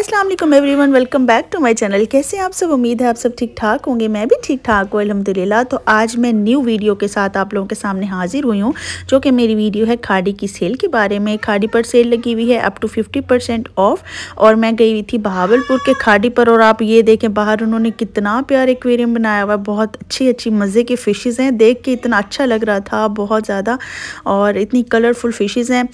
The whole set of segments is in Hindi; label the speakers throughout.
Speaker 1: Aslam everyone welcome back to my channel कैसे आप सब उम्मीद है आप सब ठीक ठाक होंगे मैं भी ठीक ठाक हूँ अलहमदिल्ला तो आज मैं न्यू वीडियो के साथ आप लोगों के सामने हाजिर हुई हूँ जो कि मेरी वीडियो है खाड़ी की सेल के बारे में खाड़ी पर सेल लगी हुई है up to fifty percent off और मैं गई हुई थी बहावलपुर के खाड़ी पर और आप ये देखें बाहर उन्होंने कितना प्यार एक्वेरियम बनाया हुआ बहुत अच्छी अच्छी मज़े की फ़िशेज़ हैं देख के इतना अच्छा लग रहा था बहुत ज़्यादा और इतनी कलरफुल फ़िशेज़ हैं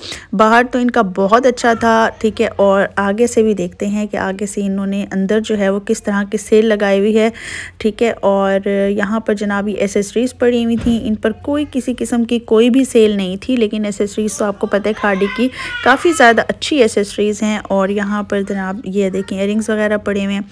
Speaker 1: बाहर तो इनका बहुत अच्छा था ठीक है और आगे से भी देखते हैं हैं कि आगे से इन्होंने अंदर जो है वो किस तरह की सेल लगाई हुई है ठीक है और यहाँ पर जनाबी एसेसरीज़ पड़ी हुई थी इन पर कोई किसी किस्म की कोई भी सेल नहीं थी लेकिन एसेसरीज़ तो आपको पता है खाड़ी की काफ़ी ज़्यादा अच्छी एसेसरीज़ हैं और यहाँ पर जनाब ये देखें इयर वगैरह पड़े हुए हैं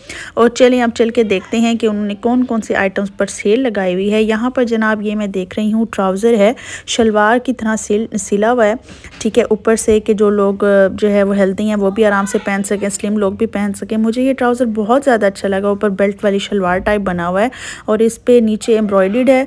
Speaker 1: और चलिए अब चल के देखते हैं कि उन्होंने कौन कौन से आइटम्स पर सेल लगाई हुई है यहाँ पर जनाब ये मैं देख रही हूँ ट्राउज़र है शलवार की तरह सिल सिला हुआ है ठीक है ऊपर से कि जो लोग जो है वो हेल्दी हैं वो भी आराम से पहन सकें स्लिम लोग लोग भी पहन सकें मुझे ये ट्राउज़र बहुत ज़्यादा अच्छा लगा ऊपर बेल्ट वाली शलवार टाइप बना हुआ है और इस पर नीचे एम्ब्रॉयड है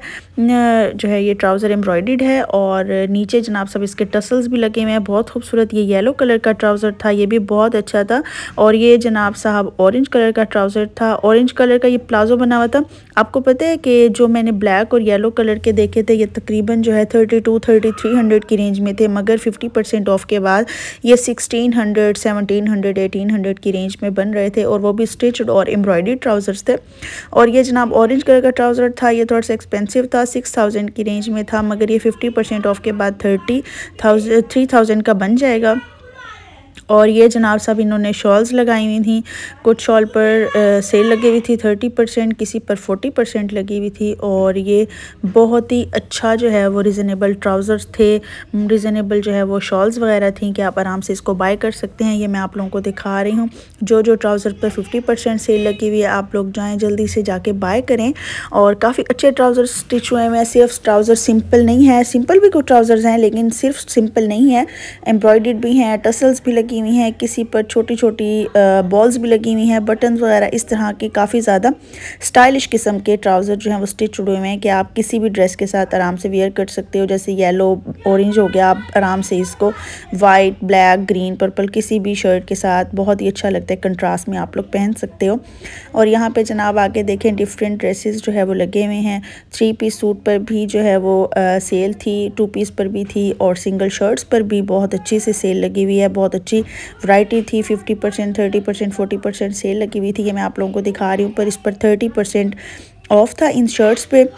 Speaker 1: जो है ये ट्राउज़र एम्ब्रॉयड है और नीचे जनाब सब इसके टसल्स भी लगे हुए हैं बहुत खूबसूरत ये येलो कलर का ट्राउज़र था ये भी बहुत अच्छा था और ये जनाब साहब ऑरेंज कलर का ट्राउज़र था ऑरेंज कलर का ये प्लाजो बना हुआ था आपको पता है कि जो मैंने ब्लैक और येलो कलर के देखे थे ये तकरीबन जो है thirty two thirty three hundred की रेंज में थे मगर फिफ्टी परसेंट ऑफ के बाद ये sixteen hundred seventeen hundred eighteen hundred की रेंज में बन रहे थे और वो भी स्टिचड और एम्ब्रॉयडरी ट्राउज़र्स थे और ये जनाब ऑरेंज कलर का ट्राउज़र था ये थोड़ा सा एक्सपेंसिव था सिक्स थाउजेंड की रेंज में था मगर ये फिफ्टी परसेंट ऑफ के बाद थर्टी थाउजेंड थ्री थाउजेंड का बन जाएगा और ये जनाब साहब इन्होंने शॉल्स लगाई हुई थी कुछ शॉल पर सेल लगी हुई थी थर्टी परसेंट किसी पर फोर्टी परसेंट लगी हुई थी और ये बहुत ही अच्छा जो है वो रिजनेबल ट्राउज़र्स थे रिजनेबल जो है वो शॉल्स वगैरह थी कि आप आराम से इसको बाय कर सकते हैं ये मैं आप लोगों को दिखा रही हूँ जो जो ट्राउज़र पर फिफ्टी परसेंट सेल लगी हुई है आप लोग जाएँ जल्दी से जाके बाय करें और काफ़ी अच्छे ट्राउज़र स्टिच हुए हैं सिर्फ ट्राउज़र सिंपल नहीं है सिंपल भी कुछ ट्राउज़र्स हैं लेकिन सिर्फ सिंपल नहीं है एम्ब्रॉयड भी हैं टसल्स भी लगी लगी हुई हैं किसी पर छोटी छोटी बॉल्स भी लगी हुई हैं बटन वगैरह इस तरह के काफ़ी ज़्यादा स्टाइलिश किस्म के ट्राउज़र जो हैं वो स्टिच हुए हुए हैं कि आप किसी भी ड्रेस के साथ आराम से वेयर कर सकते हो जैसे येलो ऑरेंज हो गया आप आराम से इसको वाइट ब्लैक ग्रीन पर्पल किसी भी शर्ट के साथ बहुत ही अच्छा लगता है कंट्रास्ट में आप लोग पहन सकते हो और यहाँ पर जनाब आके देखें डिफरेंट ड्रेसिस जो है वो लगे हुए हैं थ्री पीस सूट पर भी जो है वो सेल थी टू पीस पर भी थी और सिंगल शर्ट्स पर भी बहुत अच्छी से सेल लगी हुई है बहुत अच्छी वैरायटी थी 50 percent thirty percent forty percent sale लगी हुई थी ये मैं आप लोगों को दिखा रही हूँ पर इस पर थर्टी परसेंट ऑफ था इन शर्ट्स पे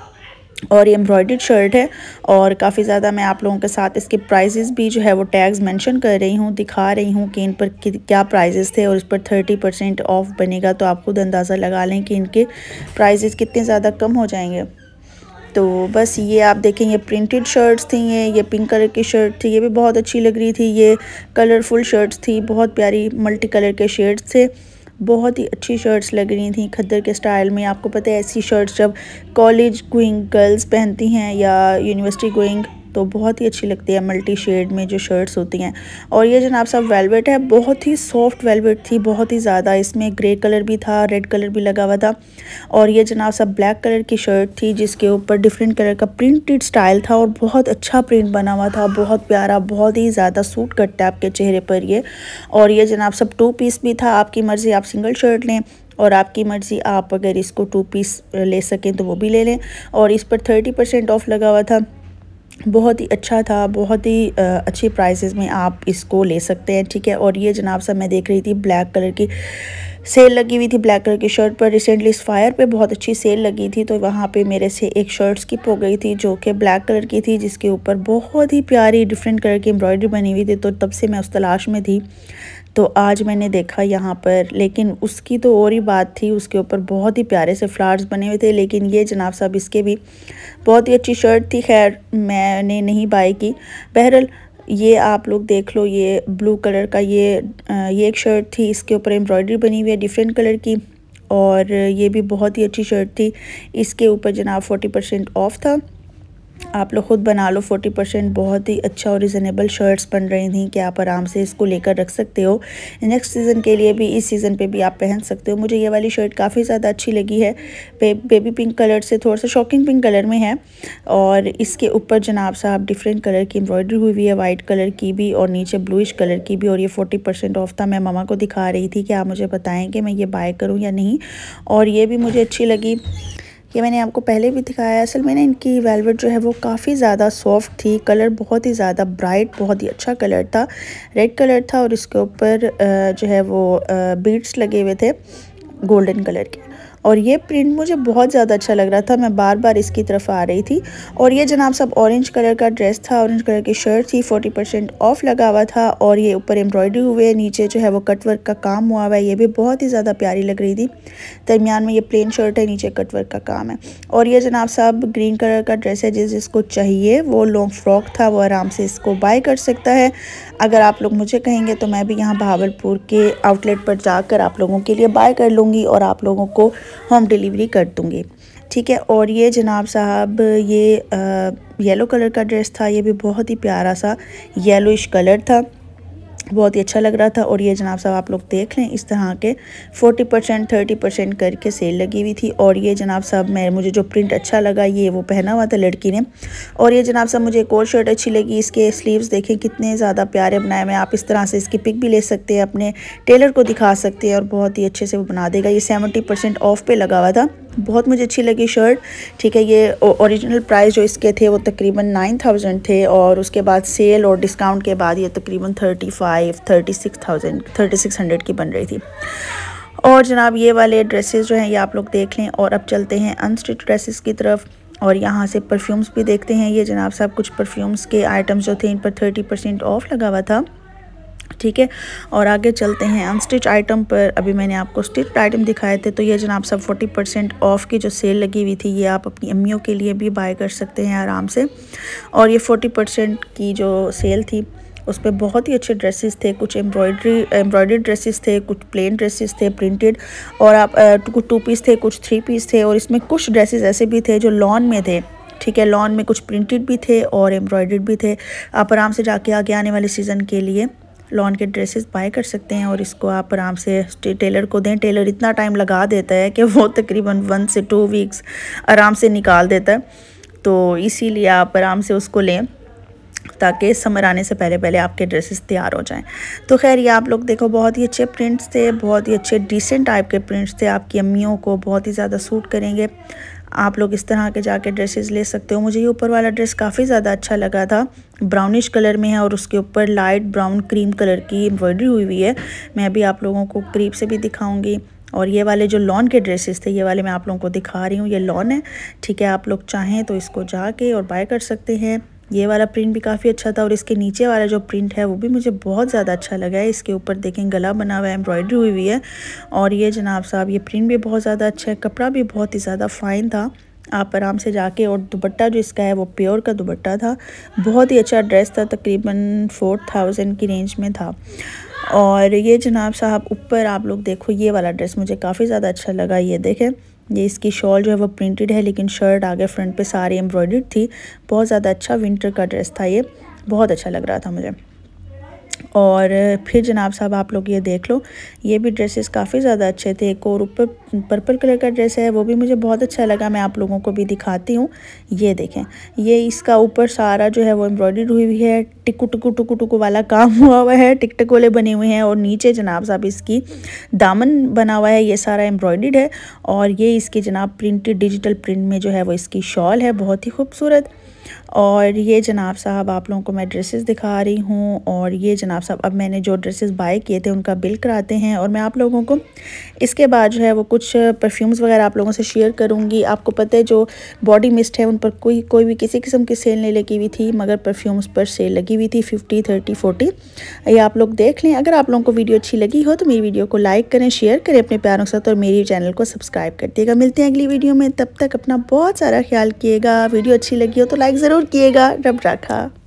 Speaker 1: और ये एम्ब्रॉयड शर्ट है और काफ़ी ज़्यादा मैं आप लोगों के साथ इसके प्राइजेज़ भी जो है वो टैग्स मेंशन कर रही हूँ दिखा रही हूँ कि इन पर क्या प्राइजेज़ थे और इस पर थर्टी परसेंट ऑफ बनेगा तो आप खुद अंदाज़ा लगा लें कि इनके प्राइजेज़ कितने ज़्यादा कम हो जाएंगे तो बस ये आप देखें ये प्रिंटेड शर्ट्स थी ये ये पिंक कलर की शर्ट थी ये भी बहुत अच्छी लग रही थी ये कलरफुल शर्ट्स थी बहुत प्यारी मल्टी कलर के शेड्स थे बहुत ही अच्छी शर्ट्स लग रही थी खद्दर के स्टाइल में आपको पता है ऐसी शर्ट्स जब कॉलेज गोइंग गर्ल्स पहनती हैं या यूनिवर्सिटी गोइंग तो बहुत ही अच्छी लगती है मल्टी शेड में जो शर्ट्स होती हैं और ये जनाब साहब वेलवेट है बहुत ही सॉफ्ट वेलवेट थी बहुत ही ज़्यादा इसमें ग्रे कलर भी था रेड कलर भी लगा हुआ था और ये जनाब साहब ब्लैक कलर की शर्ट थी जिसके ऊपर डिफरेंट कलर का प्रिंटेड स्टाइल था और बहुत अच्छा प्रिंट बना हुआ था बहुत प्यारा बहुत ही ज़्यादा सूट करता है आपके चेहरे पर ये और ये जनाब साहब टू पीस भी था आपकी मर्ज़ी आप सिंगल शर्ट लें और आपकी मर्ज़ी आप अगर इसको टू पीस ले सकें तो वो भी ले लें और इस पर थर्टी परसेंट ऑफ़ लगा हुआ था बहुत ही अच्छा था बहुत ही अच्छे प्राइसेस में आप इसको ले सकते हैं ठीक है और ये जनाब सा मैं देख रही थी ब्लैक कलर की सेल लगी हुई थी ब्लैक कलर की शर्ट पर रिसेंटली इस फायर पे बहुत अच्छी सेल लगी थी तो वहाँ पे मेरे से एक शर्ट स्किप हो गई थी जो कि ब्लैक कलर की थी जिसके ऊपर बहुत ही प्यारी डिफरेंट कलर की एम्ब्रॉयडरी बनी हुई थी तो तब से मैं उस तलाश में थी तो आज मैंने देखा यहाँ पर लेकिन उसकी तो और ही बात थी उसके ऊपर बहुत ही प्यारे से फ्लावर्स बने हुए थे लेकिन ये जनाब साहब इसके भी बहुत ही अच्छी शर्ट थी खैर मैंने नहीं बाई की बहरल ये आप लोग देख लो ये ब्लू कलर का ये ये एक शर्ट थी इसके ऊपर एम्ब्रॉयडरी बनी हुई है डिफरेंट कलर की और ये भी बहुत ही अच्छी शर्ट थी इसके ऊपर जनाब फोर्टी परसेंट ऑफ था आप लोग ख़ुद बना लो 40 परसेंट बहुत ही अच्छा और रिजनेबल शर्ट्स बन रही थी कि आप आराम से इसको लेकर रख सकते हो नेक्स्ट सीज़न के लिए भी इस सीज़न पे भी आप पहन सकते हो मुझे ये वाली शर्ट काफ़ी ज़्यादा अच्छी लगी है बे, बेबी पिंक कलर से थोड़ा सा शॉकिंग पिंक कलर में है और इसके ऊपर जनाब साहब डिफरेंट कलर की एम्ब्रॉयडरी हुई हुई है वाइट कलर की भी और नीचे ब्लूइश कलर की भी और ये फोर्टी ऑफ था मैं ममा को दिखा रही थी कि आप मुझे बताएँ कि मैं ये बाय करूँ या नहीं और ये भी मुझे अच्छी लगी ये मैंने आपको पहले भी दिखाया असल मैंने इनकी वेलवेट जो है वो काफ़ी ज़्यादा सॉफ्ट थी कलर बहुत ही ज़्यादा ब्राइट बहुत ही अच्छा कलर था रेड कलर था और इसके ऊपर जो है वो बीट्स लगे हुए थे गोल्डन कलर के और ये प्रिंट मुझे बहुत ज़्यादा अच्छा लग रहा था मैं बार बार इसकी तरफ आ रही थी और ये जनाब सब ऑरेंज कलर का ड्रेस था ऑरेंज कलर की शर्ट थी 40 परसेंट ऑफ लगा हुआ था और ये ऊपर एम्ब्रॉयडरी हुए है नीचे जो है वो कटवर्क का काम हुआ हुआ है ये भी बहुत ही ज़्यादा प्यारी लग रही थी दरमियान में ये प्लेन शर्ट है नीचे कटवर्क का काम है और ये जनाब साहब ग्रीन कलर का ड्रेस है जिस जिसको चाहिए वो लॉन्ग फ्रॉक था वो आराम से इसको बाय कर सकता है अगर आप लोग मुझे कहेंगे तो मैं भी यहाँ भावलपुर के आउटलेट पर जाकर आप लोगों के लिए बाय कर लूँगी और आप लोगों को होम डिलीवरी कर दूँगी ठीक है और ये जनाब साहब ये येलो कलर का ड्रेस था ये भी बहुत ही प्यारा सा येलोइश कलर था बहुत ही अच्छा लग रहा था और ये जनाब साहब आप लोग देख लें इस तरह के 40 परसेंट थर्टी परसेंट करके सेल लगी हुई थी और ये जनाब साहब मैं मुझे जो प्रिंट अच्छा लगा ये वो पहना हुआ था लड़की ने और ये जनाब साहब मुझे एक और शर्ट अच्छी लगी इसके स्लीव्स देखें कितने ज़्यादा प्यारे बनाए हुए आप इस तरह से इसकी पिक भी ले सकते हैं अपने टेलर को दिखा सकते हैं और बहुत ही अच्छे से वो बना देगा ये सेवेंटी ऑफ पे लगा हुआ था बहुत मुझे अच्छी लगी शर्ट ठीक है ये ओरिजिनल प्राइस जो इसके थे वो तकरीबन नाइन थाउजेंड थे और उसके बाद सेल और डिस्काउंट के बाद ये तकरीबन thirty five thirty six thousand thirty six hundred की बन रही थी और जनाब ये वाले ड्रेसेस जो हैं ये आप लोग देख लें और अब चलते हैं अनस्टिच ड्रेसेस की तरफ और यहाँ से परफ्यूम्स भी देखते हैं ये जनाब साहब कुछ परफ्यूम्स के आइटम्स जो थे इन पर थर्टी परसेंट ऑफ लगा हुआ था ठीक है और आगे चलते हैं अनस्टिच आइटम पर अभी मैंने आपको स्टिच आइटम दिखाए थे तो ये जनाब सब फोर्टी परसेंट ऑफ की जो सेल लगी हुई थी ये आप अपनी अम्मियों के लिए भी बाय कर सकते हैं आराम से और ये फोर्टी परसेंट की जो सेल थी उस पर बहुत ही अच्छे ड्रेसेस थे कुछ एम्ब्रॉयडरी एम्ब्रॉयडर्ड ड्रेसेस थे कुछ प्लेन ड्रेसेस थे प्रिंटेड और आप कुछ टू पीस थे कुछ थ्री पीस थे और इसमें कुछ ड्रेसेस ऐसे भी थे जो लॉन में थे ठीक है लॉन में कुछ प्रिंटेड भी थे और एम्ब्रॉयडर्ड भी थे आप आराम से जाके आगे आने वाले सीज़न के लिए लॉन के ड्रेसेस बाय कर सकते हैं और इसको आप आराम से टेलर को दें टेलर इतना टाइम लगा देता है कि वो तकरीबन वन से टू वीक्स आराम से निकाल देता है तो इसीलिए आप आराम से उसको लें ताकि समर आने से पहले पहले आपके ड्रेसेस तैयार हो जाएं तो खैर ये आप लोग देखो बहुत ही अच्छे प्रिंट्स थे बहुत ही अच्छे डिसेंट टाइप के प्रिंट्स थे आपकी अम्मियों को बहुत ही ज़्यादा सूट करेंगे आप लोग इस तरह के जाके ड्रेसेस ले सकते हो मुझे ये ऊपर वाला ड्रेस काफ़ी ज़्यादा अच्छा लगा था ब्राउनिश कलर में है और उसके ऊपर लाइट ब्राउन क्रीम कलर की एम्ब्रॉयडरी हुई हुई है मैं अभी आप लोगों को करीब से भी दिखाऊंगी और ये वाले जो लॉन के ड्रेसेस थे ये वाले मैं आप लोगों को दिखा रही हूँ ये लॉन है ठीक है आप लोग चाहें तो इसको जाके और बाय कर सकते हैं ये वाला प्रिंट भी काफ़ी अच्छा था और इसके नीचे वाला जो प्रिंट है वो भी मुझे बहुत ज़्यादा अच्छा लगा है इसके ऊपर देखें गला बना हुआ है एम्ब्रॉयडरी हुई हुई है और ये जनाब साहब ये प्रिंट भी बहुत ज़्यादा अच्छा है कपड़ा भी बहुत ही ज़्यादा फ़ाइन था आप आराम से जाके और दुपट्टा जो इसका है वो प्योर का दुपट्टा था बहुत ही अच्छा ड्रेस था तकरीबन फोर थाउजेंड की रेंज में था और ये जनाब साहब ऊपर आप लोग देखो ये वाला ड्रेस मुझे काफ़ी ज़्यादा अच्छा लगा ये देखें ये इसकी शॉल जो है वो प्रिंटेड है लेकिन शर्ट आगे फ्रंट पे सारी एम्ब्रॉयडर्ड थी बहुत ज़्यादा अच्छा विंटर का ड्रेस था ये बहुत अच्छा लग रहा था मुझे और फिर जनाब साहब आप लोग ये देख लो ये भी ड्रेसेस काफ़ी ज़्यादा अच्छे थे एक और ऊपर पर्पल कलर का ड्रेस है वो भी मुझे बहुत अच्छा लगा मैं आप लोगों को भी दिखाती हूँ ये देखें ये इसका ऊपर सारा जो है वो एम्ब्रॉयड हुई हुई है टिकू टुकू टुकु टुकु वाला काम हुआ हुआ है टिक टिक वाले बने हुए हैं और नीचे जनाब साहब इसकी दामन बना हुआ है ये सारा एम्ब्रॉयड है और ये इसकी जनाब प्रिंटेड डिजिटल प्रिंट में जो है वो इसकी शॉल है बहुत ही खूबसूरत और ये जनाब साहब आप लोगों को मैं ड्रेसेस दिखा रही हूँ और ये जनाब साहब अब मैंने जो ड्रेसेस बाय किए थे उनका बिल कराते हैं और मैं आप लोगों को इसके बाद जो है वो कुछ परफ्यूम्स वगैरह आप लोगों से शेयर करूँगी आपको पता है जो बॉडी मिस्ट है उन पर कोई कोई भी किसी किस्म की सेल नहीं लगी हुई थी मगर परफ्यूम्स पर सेल लगी हुई थी फिफ्टी थर्टी फोर्टी ये आप लोग देख लें अगर आप लोगों को वीडियो अच्छी लगी हो तो मेरी वीडियो को लाइक करें शेयर करें अपने प्यारों के साथ और मेरी चैनल को सब्सक्राइब कर दिएगा मिलते हैं अगली वीडियो में तब तक अपना बहुत सारा ख्याल किएगा वीडियो अच्छी लगी हो तो लाइक ज़रूर किएगा रब रखा